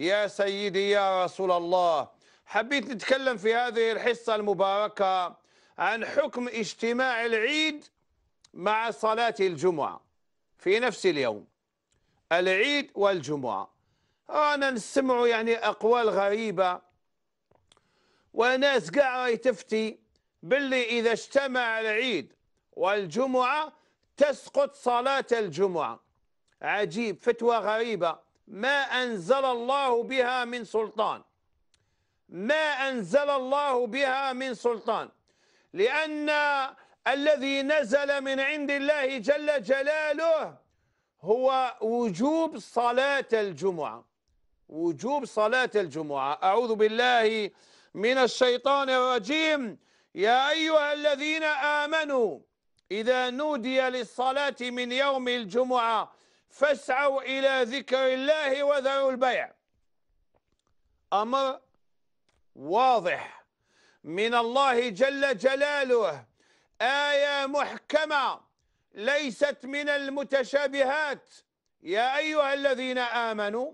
يا سيدي يا رسول الله حبيت نتكلم في هذه الحصة المباركة عن حكم اجتماع العيد مع صلاة الجمعة في نفس اليوم العيد والجمعة رانا نسمعوا يعني أقوال غريبة وناس كاع راهي تفتي باللي إذا اجتمع العيد والجمعة تسقط صلاة الجمعة عجيب فتوى غريبة ما أنزل الله بها من سلطان ما أنزل الله بها من سلطان لأن الذي نزل من عند الله جل جلاله هو وجوب صلاة الجمعة وجوب صلاة الجمعة أعوذ بالله من الشيطان الرجيم يا أيها الذين آمنوا إذا نودي للصلاة من يوم الجمعة فاسعوا إلى ذكر الله وذروا البيع أمر واضح من الله جل جلاله آية محكمة ليست من المتشابهات يا أيها الذين آمنوا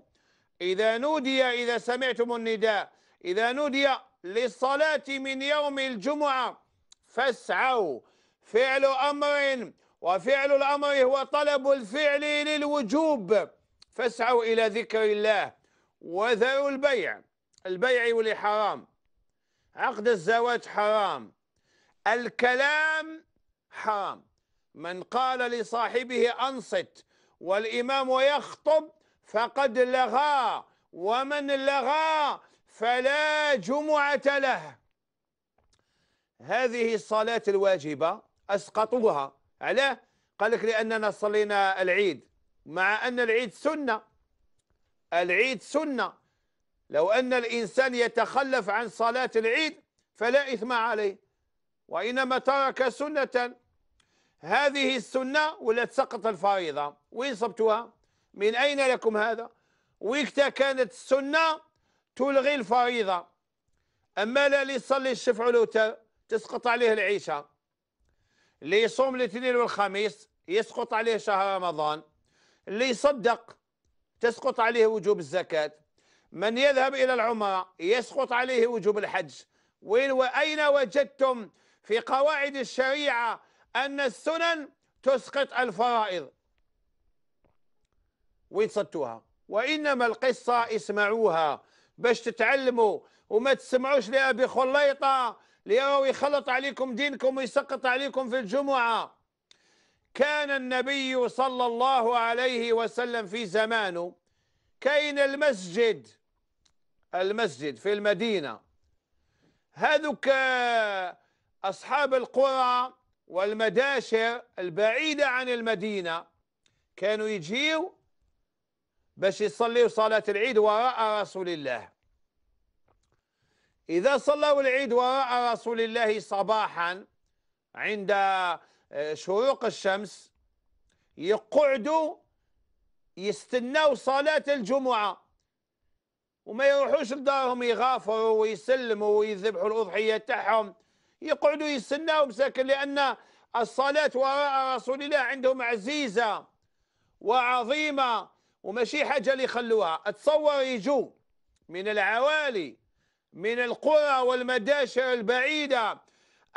إذا نودي إذا سمعتم النداء إذا نودي للصلاة من يوم الجمعة فاسعوا فعل أمر وفعل الأمر هو طلب الفعل للوجوب فاسعوا إلى ذكر الله وذروا البيع البيع والحرام عقد الزواج حرام الكلام حرام من قال لصاحبه أنصت والإمام يخطب فقد لغى ومن لغى فلا جمعة له هذه الصلاة الواجبة أسقطوها علاه قال لك لأننا صلينا العيد مع أن العيد سنة العيد سنة لو أن الإنسان يتخلف عن صلاة العيد فلا إثم عليه وإنما ترك سنة هذه السنة ولا تسقط الفريضة وين صبتها من أين لكم هذا وقتها كانت السنة تلغي الفريضة أما لا ليصلي يصلي الشفع الوتر تسقط عليه العيشة اللي يصوم الاثنين والخميس يسقط عليه شهر رمضان اللي يصدق تسقط عليه وجوب الزكاة من يذهب إلى العمرة يسقط عليه وجوب الحج وين وأين وجدتم في قواعد الشريعة أن السنن تسقط الفرائض وين صدتوها وإنما القصة اسمعوها باش تتعلموا وما تسمعوش لأبي خليطة ليروا يخلط عليكم دينكم ويسقط عليكم في الجمعة كان النبي صلى الله عليه وسلم في زمانه كاين المسجد المسجد في المدينة هذوك أصحاب القرى والمداشر البعيدة عن المدينة كانوا يجيو باش يصليوا صلاة العيد وراء رسول الله إذا صلوا العيد وراء رسول الله صباحا عند آه، شروق الشمس يقعدوا يستناوا صلاة الجمعة وما يروحوش لدارهم يغافروا ويسلموا ويذبحوا الأضحية تاعهم يقعدوا يستناو مساكن لأن الصلاة وراء رسول الله عندهم عزيزة وعظيمة وماشي حاجة اللي يخلوها تصور يجوا من العوالي من القرى والمداشر البعيدة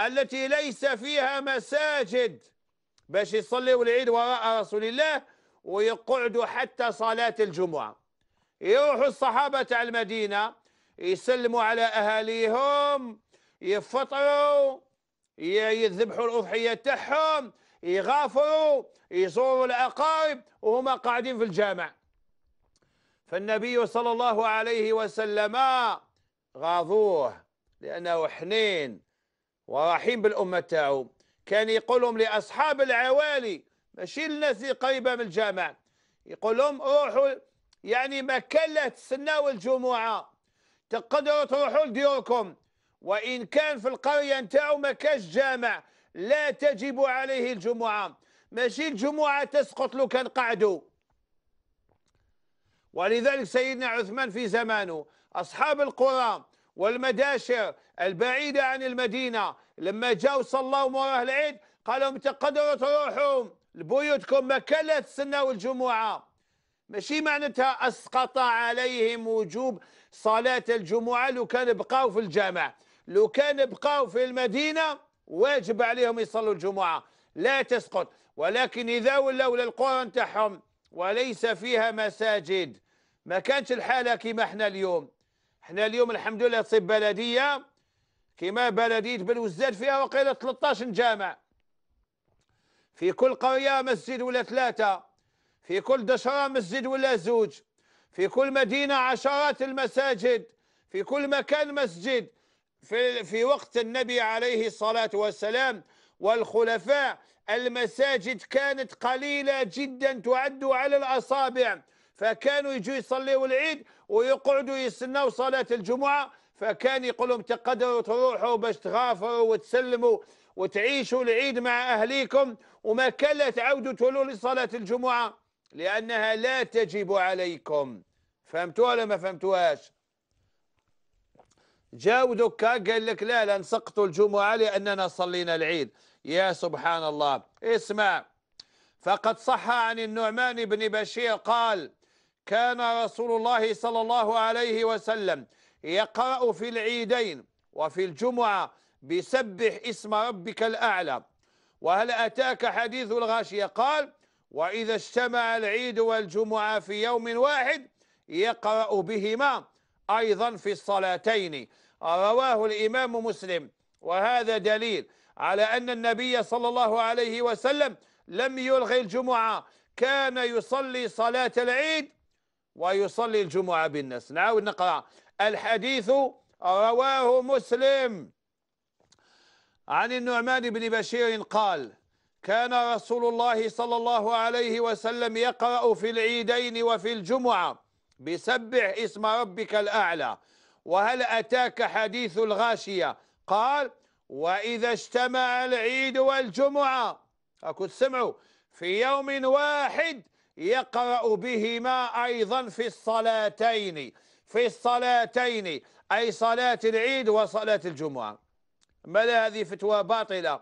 التي ليس فيها مساجد باش يصليوا العيد وراء رسول الله ويقعدوا حتى صلاة الجمعة يروحوا الصحابة تاع المدينة يسلموا على أهاليهم يفطروا يذبحوا الأضحية تاعهم يغافروا يزوروا الأقارب وهما قاعدين في الجامع فالنبي صلى الله عليه وسلم غاضوه لأنه حنين ورحيم بالأمة تاعو كان يقولهم لأصحاب العوالي ماشي الناس اللي قريبة من الجامع يقول لهم روحوا يعني ما كان لا تسناو الجمعة تقدروا تروحوا لديوركم وإن كان في القرية نتاعو ما كاش جامع لا تجب عليه الجمعة ماشي الجمعة تسقط لو كان قعدوا ولذلك سيدنا عثمان في زمانه أصحاب القرى والمداشر البعيدة عن المدينة لما جاءوا صلوا وراه العيد قال لهم تقدروا تروحوا لبيوتكم ما كان لا تستناو الجمعة ماشي معناتها أسقط عليهم وجوب صلاة الجمعة لو كان بقاو في الجامع لو كان بقاو في المدينة واجب عليهم يصلوا الجمعة لا تسقط ولكن إذا ولوا للقرى نتاعهم وليس فيها مساجد ما كانتش الحالة كما احنا اليوم احنا اليوم الحمد لله تصيب بلديه كما بلديه بلوزداد فيها وقيل 13 جامع في كل قريه مسجد ولا ثلاثه في كل دشره مسجد ولا زوج في كل مدينه عشرات المساجد في كل مكان مسجد في في وقت النبي عليه الصلاه والسلام والخلفاء المساجد كانت قليله جدا تعد على الاصابع فكانوا يجوا يصليوا العيد ويقعدوا يستناوا صلاة الجمعة فكان يقول لهم تقدروا تروحوا باش تغافروا وتسلموا وتعيشوا العيد مع أهليكم وما كان لا تعودوا تولوا لصلاة الجمعة لأنها لا تجب عليكم فهمتوها ولا ما فهمتوهاش جاو دكا قال لك لا لا نسقطوا الجمعة لأننا صلينا العيد يا سبحان الله اسمع فقد صح عن النعمان بن بشير قال كان رسول الله صلى الله عليه وسلم يقرأ في العيدين وفي الجمعة بسبح اسم ربك الأعلى وهل أتاك حديث الغاشية قال وإذا اجتمع العيد والجمعة في يوم واحد يقرأ بهما أيضا في الصلاتين رواه الإمام مسلم وهذا دليل على أن النبي صلى الله عليه وسلم لم يلغي الجمعة كان يصلي صلاة العيد ويصلي الجمعة بالناس نعاود نقرأ الحديث رواه مسلم عن النعمان بن بشير قال كان رسول الله صلى الله عليه وسلم يقرأ في العيدين وفي الجمعة بسبح اسم ربك الأعلى وهل أتاك حديث الغاشية قال وإذا اجتمع العيد والجمعة أكو تسمعوا في يوم واحد يقرأ بهما أيضا في الصلاتين في الصلاتين أي صلاة العيد وصلاة الجمعة بل هذه فتوى باطلة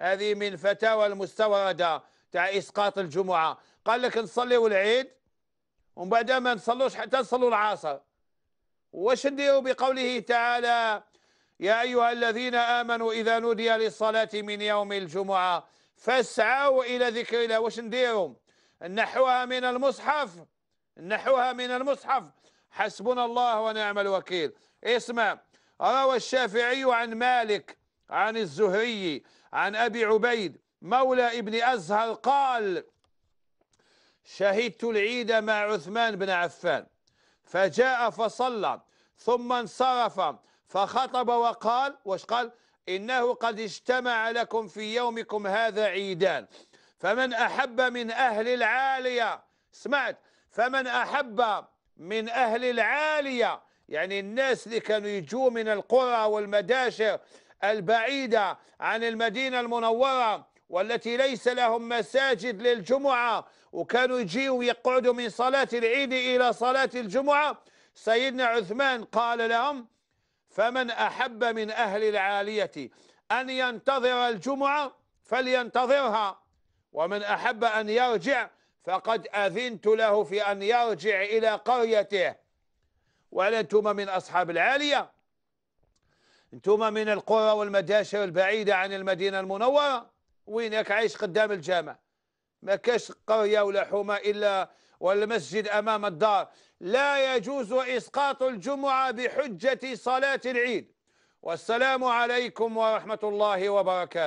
هذه من فتاوى المستوردة تاع إسقاط الجمعة قال لك نصليو العيد ومن بعد ما نصلوش حتى نصلوا العصر واش نديروا بقوله تعالى يا أيها الذين آمنوا إذا نودي للصلاة من يوم الجمعة فاسعوا إلى ذكر الله واش نديرهم نحوها من المصحف نحوها من المصحف حسبنا الله ونعم الوكيل اسمع روى الشافعي عن مالك عن الزهري عن أبي عبيد مولى ابن أزهر قال شهدت العيد مع عثمان بن عفان فجاء فصلى ثم انصرف فخطب وقال واش قال إنه قد اجتمع لكم في يومكم هذا عيدان فمن أحب من أهل العالية سمعت فمن أحب من أهل العالية يعني الناس اللي كانوا يجوا من القرى والمداشر البعيدة عن المدينة المنورة والتي ليس لهم مساجد للجمعة وكانوا يجيوا يقعدوا من صلاة العيد إلى صلاة الجمعة سيدنا عثمان قال لهم فمن أحب من أهل العالية أن ينتظر الجمعة فلينتظرها ومن أحب أن يرجع فقد أذنت له في أن يرجع إلى قريته ولا أنتم من أصحاب العالية أنتم من القرى والمداشر البعيدة عن المدينة المنورة وينك عايش قدام الجامع ما كاش قرية ولا حومة إلا ولا مسجد أمام الدار لا يجوز إسقاط الجمعة بحجة صلاة العيد والسلام عليكم ورحمة الله وبركاته